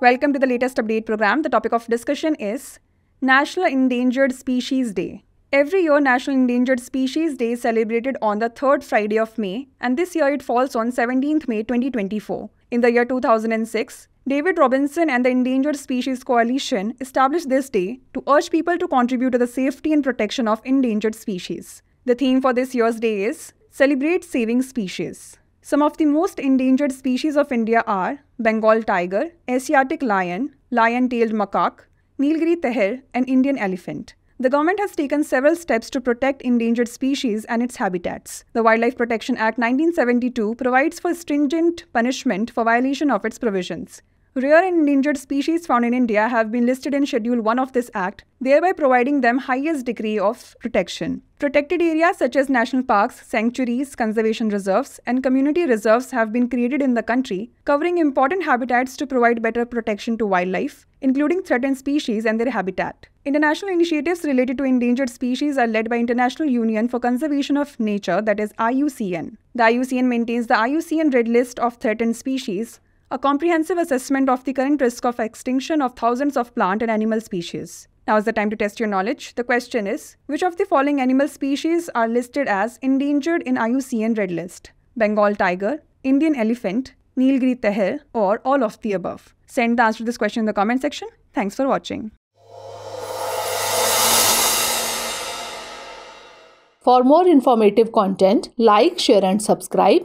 Welcome to the latest update program. The topic of discussion is National Endangered Species Day. Every year, National Endangered Species Day is celebrated on the third Friday of May, and this year it falls on 17th May 2024. In the year 2006, David Robinson and the Endangered Species Coalition established this day to urge people to contribute to the safety and protection of endangered species. The theme for this year's day is celebrate saving species. Some of the most endangered species of India are Bengal tiger, Asiatic lion, lion-tailed macaque, Nilgiri teher, and Indian elephant. The government has taken several steps to protect endangered species and its habitats. The Wildlife Protection Act 1972 provides for stringent punishment for violation of its provisions. Rare and endangered species found in India have been listed in Schedule 1 of this Act, thereby providing them highest degree of protection. Protected areas such as national parks, sanctuaries, conservation reserves, and community reserves have been created in the country, covering important habitats to provide better protection to wildlife, including threatened species and their habitat. International initiatives related to endangered species are led by International Union for Conservation of Nature, that is IUCN. The IUCN maintains the IUCN Red List of Threatened Species, a comprehensive assessment of the current risk of extinction of thousands of plant and animal species. Now is the time to test your knowledge. The question is Which of the following animal species are listed as endangered in IUCN Red List? Bengal tiger, Indian elephant, Nilgiri teher, or all of the above? Send the answer to this question in the comment section. Thanks for watching. For more informative content, like, share, and subscribe